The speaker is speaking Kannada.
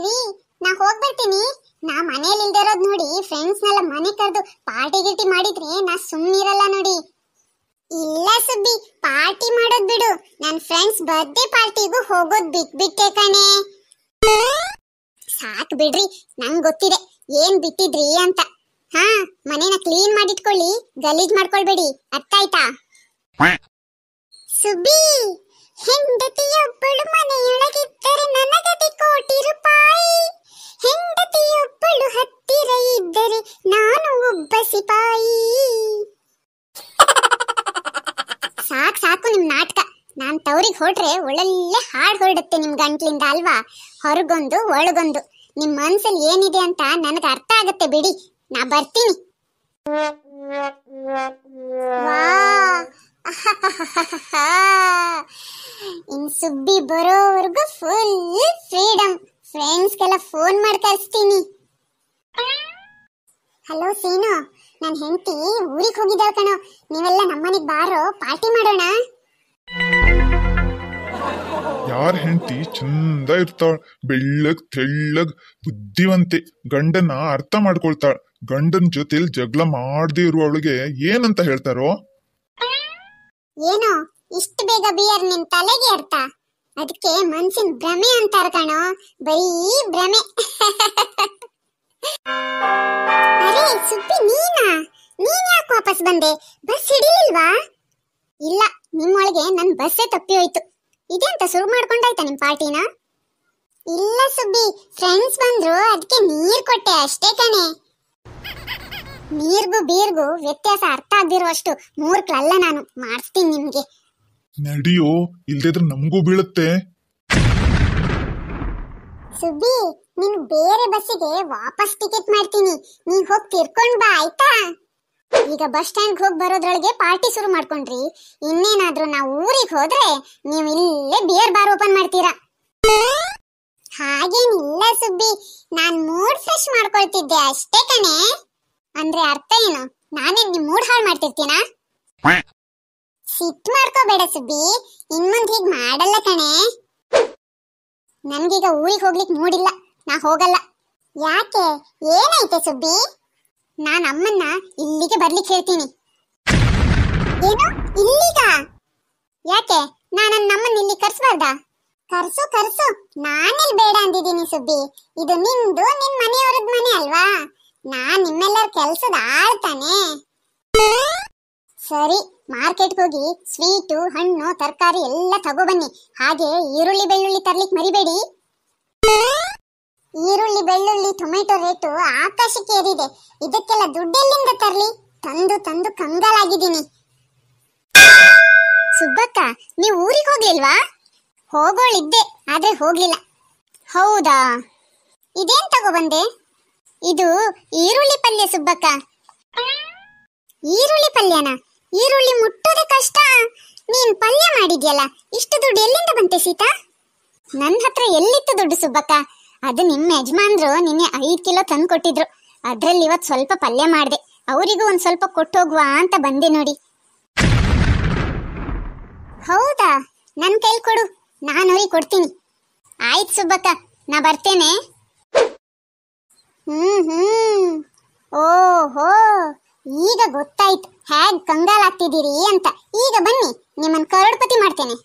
ರೀ ನಾ ಹೋಗ್ ನಾ ಮನೇಲಿ ಇರೋದ್ ನೋಡಿ ಫ್ರೆಂಡ್ಸ್ ನೆಲ್ಲ ಮನೆ ಕರೆದು ಪಾರ್ಟಿ ಗಿಟಿ ಮಾಡಿದ್ರೆ ನಾ ಸುಮ್ಮನಿರಲ್ಲ ನೋಡಿ ಇಲ್ಲ ಸುಬ್ಬಿ ಪಾರ್ಟಿ ಮಾಡೋದ್ ಬಿಡು ನನ್ ಫ್ರೆಂಡ್ಸ್ ಬರ್ತ್ಡೇ ಪಾರ್ಟಿಗೂ ಹೋಗೋದ್ ಬಿಟ್ಟೆ ಕಣೆ ಸಾಕ್ ಬಿಡ್ರಿ ನಂಗ್ ಗೊತ್ತಿದೆ ಏನ್ ಬಿಟ್ಟಿದ್ರಿ ಅಂತ ಹಾ ಮನೇನ ಕ್ಲೀನ್ ಮಾಡಿಟ್ಕೊಳ್ಳಿ ಗಲೀಜ್ ಮಾಡ್ಕೊಳ್ಬೇಡಿ ಅರ್ಥ ಆಯ್ತಾ ಸುಬ್ಬಿ ಹೆಂಡತಿಯೊಬ್ಬಳು ಮನೆಯೊಳಗಿದ್ದರೆ ನನಗದೆ ಕೋಟಿ ರೂಪಾಯಿ ಸಾಕು ನಿಮ್ ನಾಟಕ ನಾನ್ ತವರಿಗೆ ಹೊಡ್ರೆ ಒಳ್ಳೊಳ್ಳೆ ಹಾಡ್ ಹೊರಡುತ್ತೆ ನಿಮ್ ಗಂಟ್ಲಿಂದ ಅಲ್ವಾ ಹೊರಗೊಂದು ಒಳಗೊಂದು ನಿಮ್ ಮನ್ಸಲ್ಲಿ ಏನಿದೆ ಅಂತ ನನಗೆ ಅರ್ಥ ಆಗುತ್ತೆ ಬಿಡಿ ನಾ ಬರ್ತೀನಿ ಇನ್ ಸುಬ್ಬಿ ಬರೋವರೆಗೂ ಫುಲ್ ಫ್ರೀಡಮ್ ಫ್ರೆಂಡ್ಸ್ಗೆಲ್ಲ ಫೋನ್ ಮಾಡಿ ಕಳಿಸ್ತೀನಿ ಹಲೋ ಸೀನು ನನ್ನ ಹೆಂಡತಿ ಊರಿಗೆ ಹೋಗಿದ್ದಾಳೆ ಕಣೋ ನೀವೆಲ್ಲ ನಮ್ಮನೆಗೆ ಬಾರೋ ಪಾರ್ಟಿ ಮಾಡೋಣ ಯಾರ ಹೆಂಡತಿ ಚಂದ ಇರ್ತಾಳ ಬೆಳ್ಳಗ್ ತೆಳ್ಳಗ್ ಬುದ್ಧಿವಂತೆ ಗಂಡನ ಅರ್ಥ ಮಾಡ್ಕೊಳ್ತಾಳ ಗಂಡನ ಜೊತೆಲಿ ಜಗಳ ಮಾಡದೇ ಇರುವವಳಿಗೆ ಏನಂತ ಹೇಳ್ತಾರೋ ಏನೋ ಇಷ್ಟು ಬೇಗ ಬಿಯರ್ ನಿನ್ ತಲೆಗೆ ಅರ್ಥ ಅದಕ್ಕೆ ಮನ್ಸಿನ ಭ್ರಮೆ ಅಂತಾರ ಕಣೋ ಬರೀ ಭ್ರಮೆ ಸುದ್ದಿ ನೀನಾ ನೀನ್ ಯಾಕೆ ವಾಪಸ್ ಬಂದೆ ಬಸ್ ಹಿಡಿಲಿಲ್ವಾ ಇಲ್ಲ ನಿಮ್ಮೊಳಗೆ ನನ್ ಬಸ್ಸೇ ತಪ್ಪಿ ಹೋಯ್ತು ಇದೆಂತ ಶುರು ಮಾಡ್ಕೊಂಡಾಯ್ತಾ ನಿಮ್ ಪಾರ್ಟಿನ ಇಲ್ಲ ಸುಬ್ಬಿ ಫ್ರೆಂಡ್ಸ್ ಬಂದ್ರು ಅದಕ್ಕೆ ನೀರ್ ಕೊಟ್ಟೆ ಅಷ್ಟೇ ಕಣೆ ನೀರ್ಗೂ ಬೀರ್ಗು ವ್ಯತ್ಯಾಸ ಅರ್ಥ ಆಗದಿರುವಷ್ಟು ಮೂರ್ಖಲ್ಲ ನಾನು ಮಾಡಿಸ್ತೀನಿ ನಿಮ್ಗೆ ನಡಿಯೋ ಇಲ್ದಿದ್ರೆ ನಮಗೂ ಬೀಳುತ್ತೆ ಸುಬ್ಬಿ ನೀನು ಬೇರೆ ಬಸ್ಸಿಗೆ ವಾಪಸ್ ಟಿಕೆಟ್ ಮಾಡ್ತೀನಿ ನೀನ್ ಹೋಗಿ ತಿರ್ಕೊಂಡ್ ಬಾ ಆಯ್ತಾ ಈಗ ಬಸ್ ಸ್ಟ್ಯಾಂಡ್ ಹೋಗಿ ಬರೋದ್ರೊಳಗೆ ಪಾರ್ಟಿ ಶುರು ಮಾಡ್ಕೊಂಡ್ರಿ ಇನ್ನೇನಾದ್ರೂ ನಾ ಊರಿಗೆ ಹೋದ್ರೆ ನೀವು ಇಲ್ಲೇ ಬಿಯರ್ ಬಾರ್ ಓಪನ್ ಮಾಡ್ತೀರಾ ಹಾಗೇನಿಲ್ಲ ಸುಬ್ಬಿ ನಾನ್ ಮೂಡ್ ಫ್ರೆಶ್ ಮಾಡ್ಕೊಳ್ತಿದ್ದೆ ಅಷ್ಟೇ ಕಣೆ ಅಂದ್ರೆ ಅರ್ಥ ಏನು ನಾನೇ ನಿಮ್ ಮೂಡ್ ಹಾಳು ಮಾಡ್ತಿರ್ತೀನಾ ಸಿಟ್ ಮಾಡ್ಕೋಬೇಡ ಸುಬ್ಬಿ ಇನ್ಮುಂದ್ ಹೀಗ್ ಮಾಡಲ್ಲ ಕಣೆ ನನ್ಗೀಗ ಊರಿಗೆ ಹೋಗ್ಲಿಕ್ಕೆ ಮೂಡಿಲ್ಲ ನಾ ಹೋಗಲ್ಲ ಯಾಕೆ ಏನೈತೆ ಸುಬ್ಬಿ ನಾನು ಅಮ್ಮನ್ನ ಇಲ್ಲಿಗೆ ಬರ್ಲಿಕ್ಕೆ ಹೇಳ್ತೀನಿ ಏನು ಇಲ್ಲಿಗ ಯಾಕೆ ನಾನು ನಮ್ಮನ್ನ ಇಲ್ಲಿ ಕರ್ಸ್ಬಾರ್ದ ಕರ್ಸು ಕರ್ಸು ನಾನಿಲ್ಲಿ ಬೇಡ ಅಂದಿದ್ದೀನಿ ಸುದ್ದಿ ಇದು ನಿಂದು ನಿಮ್ ಮನೆಯವ್ರದ್ ಮನೆ ಅಲ್ವಾ ನಾನ್ ನಿಮ್ಮೆಲ್ಲರ ಕೆಲ್ಸದ ಆಳ್ತಾನೆ ಸರಿ ಮಾರ್ಕೆಟ್ ಹೋಗಿ ಸ್ವೀಟು ಹಣ್ಣು ತರಕಾರಿ ಎಲ್ಲ ತಗೋಬನ್ನಿ ಹಾಗೆ ಈರುಳ್ಳಿ ಬೆಳ್ಳುಳ್ಳಿ ತರ್ಲಿಕ್ಕೆ ಮರಿಬೇಡಿ ಈರುಳ್ಳಿ ಬೆಳ್ಳುಳ್ಳಿ ಟೊಮೆಟೊ ರೇಟು ಆಕಾಶಕ್ಕೆ ಏರಿದೆ ಇದಕ್ಕೆಲ್ಲ ದುಡ್ಡೆಲ್ಲಿಂದ ತರ್ಲಿ ತಂದು ತಂದು ಕಂಗಾಲಾಗಿದ್ದೀನಿ ಸುಬ್ಬಕ್ಕ ನೀವು ಊರಿಗೆ ಹೋಗ್ಲಿಲ್ವಾ ಹೋಗೋಳಿದ್ದೆ ಆದ್ರೆ ಹೋಗ್ಲಿಲ್ಲ ಹೌದಾ ಇದೇನ್ ತಗೋಬಂದೆ ಇದು ಈರುಳ್ಳಿ ಪಲ್ಯ ಸುಬ್ಬಕ್ಕ ಈರುಳ್ಳಿ ಪಲ್ಯನಾ ಈರುಳ್ಳಿ ಮುಟ್ಟೋದೇ ಕಷ್ಟ ನೀನ್ ಪಲ್ಯ ಮಾಡಿದ್ಯಲ್ಲ ಇಷ್ಟು ದುಡ್ಡು ಎಲ್ಲಿಂದ ಬಂತೆ ಸೀತಾ ನನ್ನ ಹತ್ರ ಎಲ್ಲಿತ್ತು ದುಡ್ಡು ಸುಬ್ಬಕ್ಕ ಅದು ನಿಮ್ಮ ಯಜಮಾನ್ರು ನಿನ್ನೆ ಐದು ಕಿಲೋ ತಂದು ಕೊಟ್ಟಿದ್ರು ಅದ್ರಲ್ಲಿ ಇವತ್ತು ಸ್ವಲ್ಪ ಪಲ್ಯ ಮಾಡಿದೆ ಅವರಿಗೂ ಒಂದು ಸ್ವಲ್ಪ ಕೊಟ್ಟೋಗುವ ಅಂತ ಬಂದೆ ನೋಡಿ ಹೌದಾ ನನ್ನ ಕೈ ಕೊಡು ನಾನು ಹೋಗಿ ಕೊಡ್ತೀನಿ ಆಯ್ತು ಸುಬ್ಬಕ್ಕ ನಾ ಬರ್ತೇನೆ ಹ್ಮ್ ಹ್ಮ್ ಓಹೋ ಈಗ ಗೊತ್ತಾಯ್ತು ಹೇಗ್ ಕಂಗಾಲಾಗ್ತಿದ್ದೀರಿ ಅಂತ ಈಗ ಬನ್ನಿ ನಿಮ್ಮನ್ ಕರೋಡ್ಪತಿ ಮಾಡ್ತೇನೆ